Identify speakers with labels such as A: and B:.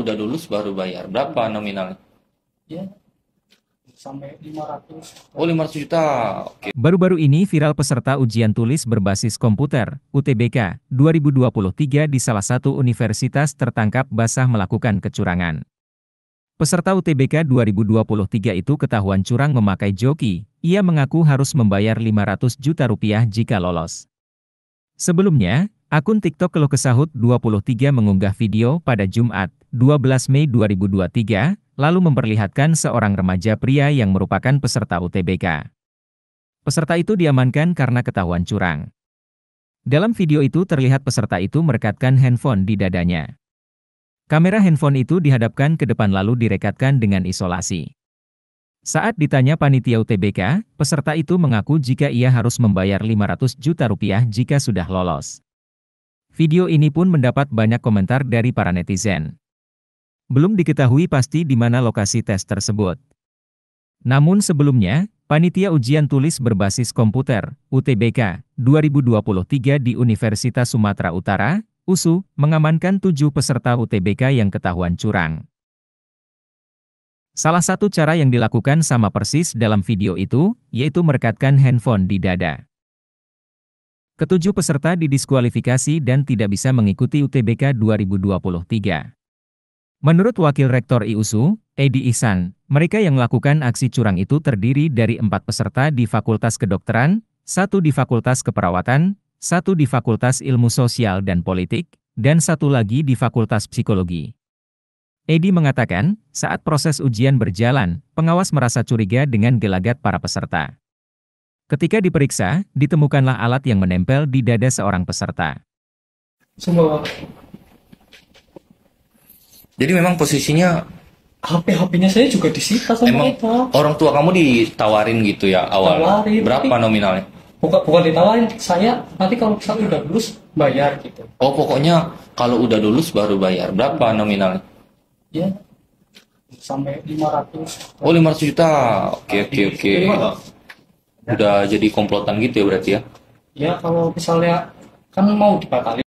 A: udah lulus baru bayar berapa nominalnya ya sampai 500
B: oh 500 juta okay. baru-baru ini viral peserta ujian tulis berbasis komputer UTBK 2023 di salah satu universitas tertangkap basah melakukan kecurangan Peserta UTBK 2023 itu ketahuan curang memakai joki, ia mengaku harus membayar 500 juta rupiah jika lolos. Sebelumnya, akun TikTok Kesahut 23 mengunggah video pada Jumat, 12 Mei 2023, lalu memperlihatkan seorang remaja pria yang merupakan peserta UTBK. Peserta itu diamankan karena ketahuan curang. Dalam video itu terlihat peserta itu merekatkan handphone di dadanya. Kamera handphone itu dihadapkan ke depan lalu direkatkan dengan isolasi. Saat ditanya panitia UTBK, peserta itu mengaku jika ia harus membayar 500 juta rupiah jika sudah lolos. Video ini pun mendapat banyak komentar dari para netizen belum diketahui pasti di mana lokasi tes tersebut. Namun sebelumnya, Panitia Ujian Tulis Berbasis Komputer, UTBK, 2023 di Universitas Sumatera Utara, USU, mengamankan tujuh peserta UTBK yang ketahuan curang. Salah satu cara yang dilakukan sama persis dalam video itu, yaitu merekatkan handphone di dada. Ketujuh peserta didiskualifikasi dan tidak bisa mengikuti UTBK 2023. Menurut Wakil Rektor IUSU, Edi Ihsan, mereka yang melakukan aksi curang itu terdiri dari empat peserta di Fakultas Kedokteran, satu di Fakultas Keperawatan, satu di Fakultas Ilmu Sosial dan Politik, dan satu lagi di Fakultas Psikologi. Edi mengatakan, saat proses ujian berjalan, pengawas merasa curiga dengan gelagat para peserta. Ketika diperiksa, ditemukanlah alat yang menempel di dada seorang peserta. Semua jadi
A: memang posisinya HP HP-nya saya juga disita sama Emang itu. orang tua kamu ditawarin gitu ya awal. Tawarin, Berapa nominalnya? Bukan, bukan ditawarin, saya nanti kalau misalnya udah lulus bayar gitu. Oh, pokoknya kalau udah lulus baru bayar. Berapa nominalnya? Ya sampai 500. Oh, 500 juta. Oke, oke, iya, oke. Iya, iya.
B: Udah jadi komplotan gitu ya berarti ya? Ya, kalau misalnya kan mau dibatalin